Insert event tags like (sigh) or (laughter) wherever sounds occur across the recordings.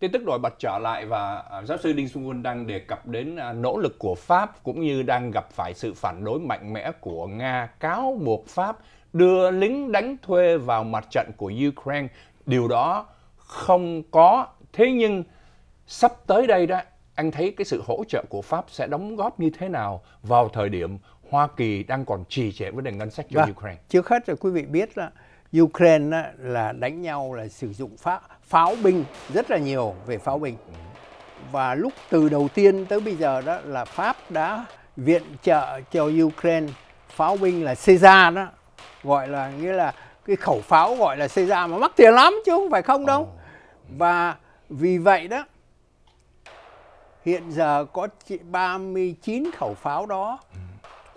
tin tức nổi bật trở lại và à, giáo sư Đinh Xuân Quân đang đề cập đến à, nỗ lực của Pháp cũng như đang gặp phải sự phản đối mạnh mẽ của Nga cáo buộc Pháp đưa lính đánh thuê vào mặt trận của Ukraine. Điều đó không có. Thế nhưng sắp tới đây đó, anh thấy cái sự hỗ trợ của Pháp sẽ đóng góp như thế nào vào thời điểm Hoa Kỳ đang còn trì trệ vấn đề ngân sách cho và, vâng, Ukraine? Trước hết là quý vị biết là Ukraine là đánh nhau là sử dụng Pháp pháo binh rất là nhiều về pháo binh ừ. và lúc từ đầu tiên tới bây giờ đó là Pháp đã viện trợ cho Ukraine pháo binh là Caesar đó gọi là nghĩa là cái khẩu pháo gọi là Caesar mà mắc tiền lắm chứ không phải không đâu và vì vậy đó hiện giờ có 39 khẩu pháo đó ừ.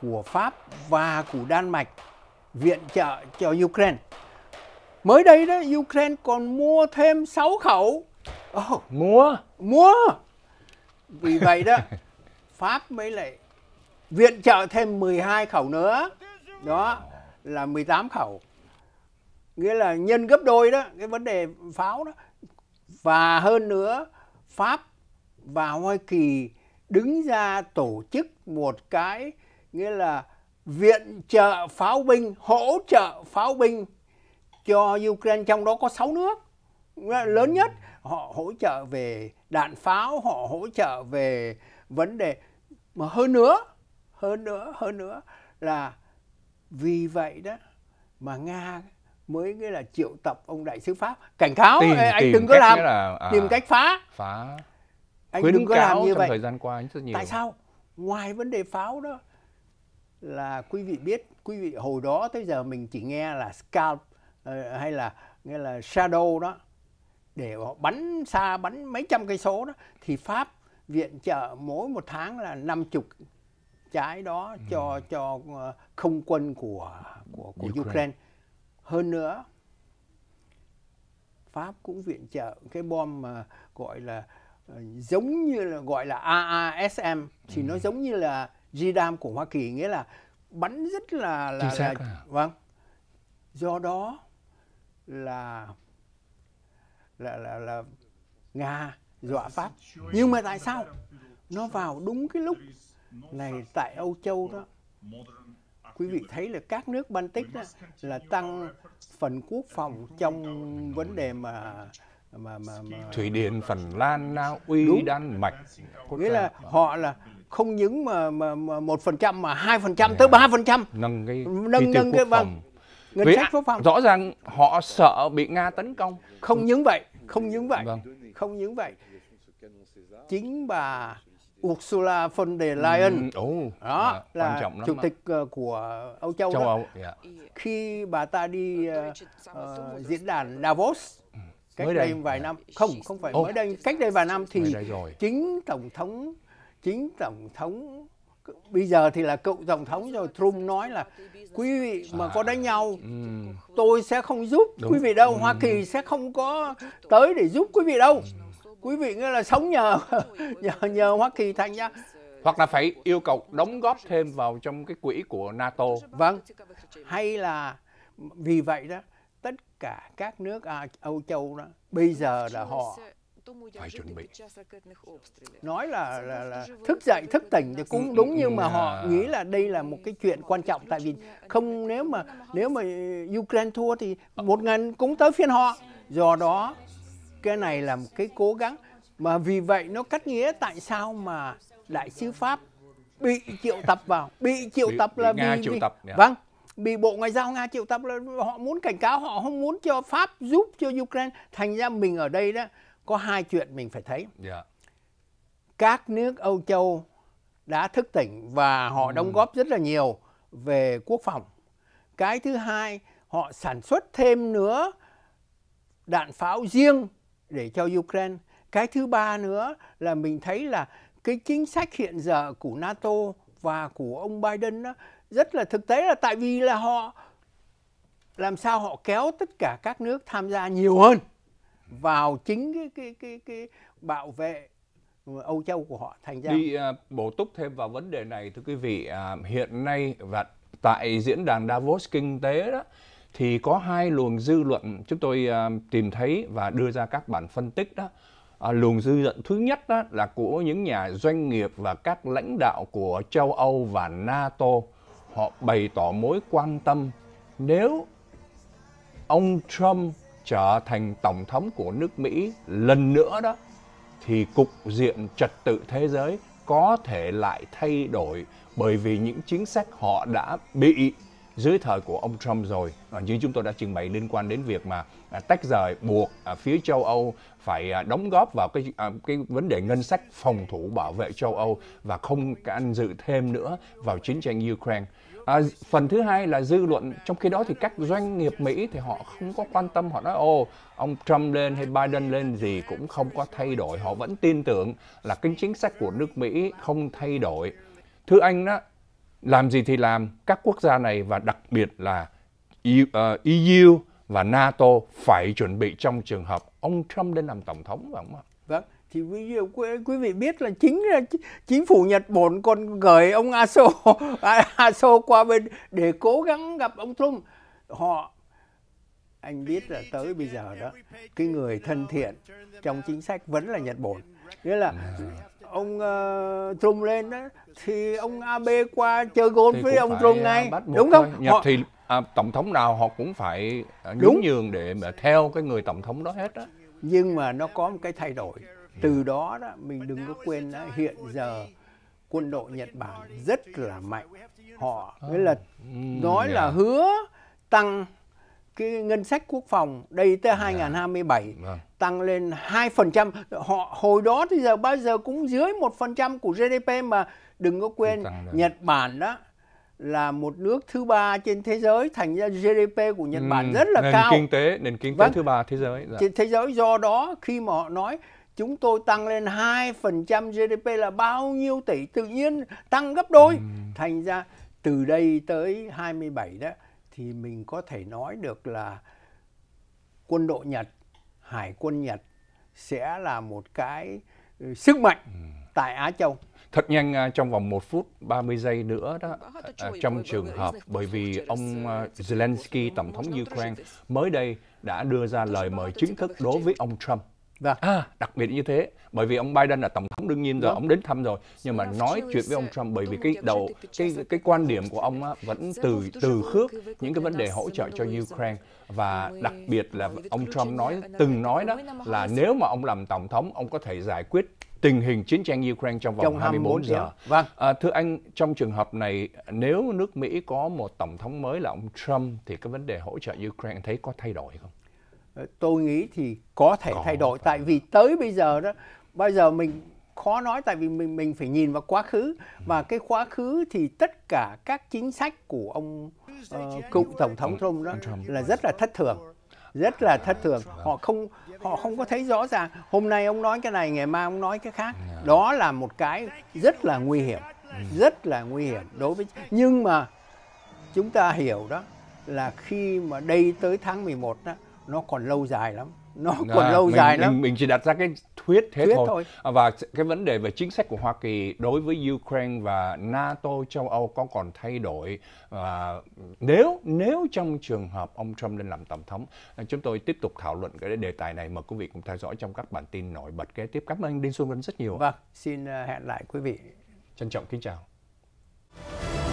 của Pháp và của Đan Mạch viện trợ cho Ukraine mới đây đó Ukraine còn mua thêm 6 khẩu oh, mua mua vì vậy đó (laughs) Pháp mới lại viện trợ thêm 12 khẩu nữa đó là 18 khẩu nghĩa là nhân gấp đôi đó cái vấn đề pháo đó và hơn nữa Pháp và Hoa Kỳ đứng ra tổ chức một cái nghĩa là viện trợ pháo binh hỗ trợ pháo binh cho Ukraine trong đó có 6 nước lớn nhất họ hỗ trợ về đạn pháo họ hỗ trợ về vấn đề mà hơn nữa hơn nữa hơn nữa là vì vậy đó mà nga mới nghĩa là triệu tập ông đại sứ pháp cảnh cáo tìm, anh tìm đừng có làm là, à, tìm cách phá phá anh đừng có làm như vậy thời gian qua rất nhiều. tại sao ngoài vấn đề pháo đó là quý vị biết quý vị hồi đó tới giờ mình chỉ nghe là scalp Ờ, hay là nghĩa là shadow đó để họ bắn xa bắn mấy trăm cây số đó thì pháp viện trợ mỗi một tháng là năm chục trái đó cho ừ. cho ờ, không quân của của của Ukraine. Ukraine. Hơn nữa Pháp cũng viện trợ cái bom mà gọi là ờ, giống như là gọi là AASM thì ừ. nó giống như là JDAM của Hoa Kỳ nghĩa là bắn rất là là, là, là à. vâng. Do đó là là là, là Nga dọa Pháp. Nhưng mà tại sao nó vào đúng cái lúc này tại Âu Châu đó? Quý vị thấy là các nước Baltic đó là tăng phần quốc phòng trong vấn đề mà mà mà, mà... Thụy Điển, Phần Lan, Na Uy, đúng. Đan Mạch. Nghĩa là họ là không những mà một phần trăm mà hai phần trăm tới ba phần trăm nâng cái nâng nâng cái vâng. phòng ngân Vì sách quốc phòng rõ ràng họ sợ bị nga tấn công không những vậy không những vậy vâng. không những vậy chính bà Ursula von der Leyen ừ, oh, đó dạ, là trọng chủ tịch đó. Ờ, của Âu Châu, Châu đó. Âu, yeah. Dạ. khi bà ta đi uh, uh, diễn đàn Davos cách mới đây, đây vài yeah. Dạ. năm không không phải oh. mới đây cách đây vài năm thì chính tổng thống chính tổng thống bây giờ thì là cựu tổng thống rồi Trump nói là quý vị mà có đánh nhau ừ. tôi sẽ không giúp Đúng. quý vị đâu ừ. Hoa Kỳ sẽ không có tới để giúp quý vị đâu quý vị nghĩa là sống nhờ (laughs) nhờ nhờ Hoa Kỳ thành nhá hoặc là phải yêu cầu đóng góp thêm vào trong cái quỹ của NATO vâng hay là vì vậy đó tất cả các nước à, Âu Châu đó bây giờ là họ phải chuẩn bị nói là là, là thức dậy thức tỉnh thì cũng đúng nhưng mà họ nghĩ là đây là một cái chuyện quan trọng tại vì không nếu mà nếu mà Ukraine thua thì một ngàn cũng tới phiên họ do đó cái này là một cái cố gắng mà vì vậy nó cắt nghĩa tại sao mà đại sứ Pháp bị triệu tập vào bị triệu tập là bị, Nga vì, triệu tập yeah. Dạ. vâng bị bộ ngoại giao nga triệu tập là họ muốn cảnh cáo họ không muốn cho pháp giúp cho ukraine thành ra mình ở đây đó có hai chuyện mình phải thấy yeah. Dạ. các nước Âu Châu đã thức tỉnh và họ ừ. đóng góp rất là nhiều về quốc phòng cái thứ hai họ sản xuất thêm nữa đạn pháo riêng để cho Ukraine cái thứ ba nữa là mình thấy là cái chính sách hiện giờ của NATO và của ông Biden đó rất là thực tế là tại vì là họ làm sao họ kéo tất cả các nước tham gia nhiều hơn vào chính cái cái cái cái bảo vệ Âu Châu của họ thành ra đi uh, bổ túc thêm vào vấn đề này thưa quý vị uh, hiện nay và tại diễn đàn Davos kinh tế đó thì có hai luồng dư luận chúng tôi uh, tìm thấy và đưa ra các bản phân tích đó À, luồng dư luận thứ nhất đó là của những nhà doanh nghiệp và các lãnh đạo của châu Âu và NATO. Họ bày tỏ mối quan tâm nếu ông Trump trở thành tổng thống của nước Mỹ lần nữa đó thì cục diện trật tự thế giới có thể lại thay đổi bởi vì những chính sách họ đã bị dưới thời của ông Trump rồi như chúng tôi đã trình bày liên quan đến việc mà à, tách rời buộc à, phía châu Âu phải à, đóng góp vào cái cái vấn đề ngân sách phòng thủ bảo vệ châu Âu và không can dự thêm nữa vào chiến tranh Ukraine À, phần thứ hai là dư luận trong khi đó thì các doanh nghiệp Mỹ thì họ không có quan tâm họ nói ô ông Trump lên hay Biden lên gì cũng không có thay đổi họ vẫn tin tưởng là cái chính sách của nước Mỹ không thay đổi thưa anh đó làm gì thì làm các quốc gia này và đặc biệt là EU ờ, e và NATO phải chuẩn bị trong trường hợp ông Trump lên làm tổng thống phải không ạ? Vâng, thì ví dụ quý vị biết là chính là chính phủ Nhật Bản còn gửi ông Aso (laughs) Aso qua bên để cố gắng gặp ông Trump họ anh biết là tới bây giờ đó cái người thân thiện trong chính sách vẫn là Nhật Bản nghĩa là ông uh, Trump lên đó thì ông Abe qua chơi golf với ông Trump ngay ờ, đúng không Nhật họ... thì à, tổng thống nào họ cũng phải ờ, nhún nhường để mà theo cái người tổng thống đó hết đó nhưng mà nó có một cái thay đổi từ đó, đó mình đừng có quên đó, hiện giờ quân đội Nhật Bản rất là mạnh họ nghĩa là ừ. nói là dạ. hứa tăng cái ngân sách quốc phòng đây tới 2027 dạ. dạ. tăng lên 2%, họ hồi đó thì giờ bao giờ cũng dưới 1% của GDP mà đừng có quên Nhật Bản đó là một nước thứ ba trên thế giới thành ra GDP của Nhật Bản ừ. rất là cao. Nền kinh tế, nền kinh tế vâng. thứ ba thế giới. Dạ. Thế giới do đó khi mà họ nói chúng tôi tăng lên 2% GDP là bao nhiêu tỷ tự nhiên tăng gấp đôi. Ừ. Thành ra từ đây tới 27 đó thì mình có thể nói được là quân đội Nhật, hải quân Nhật sẽ là một cái sức mạnh ừ. tại Á Châu. Thật nhanh trong vòng 1 phút 30 giây nữa đó trong trường hợp bởi vì ông Zelensky tổng thống Ukraine mới đây đã đưa ra lời mời chính thức đối với ông Trump Dạ. À, đặc biệt như thế bởi vì ông Biden là tổng thống đương nhiên rồi, vâng. ông đến thăm rồi nhưng mà nói chuyện với ông Trump bởi vì cái đầu cái cái quan điểm của ông vẫn từ từ khước những cái vấn đề hỗ trợ cho Ukraine và đặc biệt là ông Trump nói từng nói đó là nếu mà ông làm tổng thống ông có thể giải quyết tình hình chiến tranh Ukraine trong vòng trong 24 giờ. giờ. Vâng. À, thưa anh, trong trường hợp này nếu nước Mỹ có một tổng thống mới là ông Trump thì cái vấn đề hỗ trợ Ukraine thấy có thay đổi không? tôi nghĩ thì có thể có, thay đổi tại vì tới bây giờ đó bây giờ mình khó nói tại vì mình mình phải nhìn vào quá khứ và cái quá khứ thì tất cả các chính sách của ông uh, cựu tổng thống ừ, Trump đó là rất là thất thường rất là thất thường vâng. họ không họ không có thấy rõ ràng hôm nay ông nói cái này ngày mai ông nói cái khác dạ. đó là một cái rất là nguy hiểm ừ. rất là nguy hiểm đối với nhưng mà chúng ta hiểu đó là khi mà đây tới tháng 11 đó nó còn lâu dài lắm nó à, còn lâu mình, dài mình, lắm mình chỉ đặt ra cái thuyết thế thuyết thôi, thôi. À, và cái vấn đề về chính sách của Hoa Kỳ đối với Ukraine và NATO châu Âu có còn thay đổi và nếu nếu trong trường hợp ông Trump lên làm tổng thống à, chúng tôi tiếp tục thảo luận cái đề tài này mà quý vị cũng theo dõi trong các bản tin nổi bật kế tiếp cảm ơn anh Đinh Xuân Vân rất nhiều vâng xin à, hẹn lại quý vị trân trọng kính chào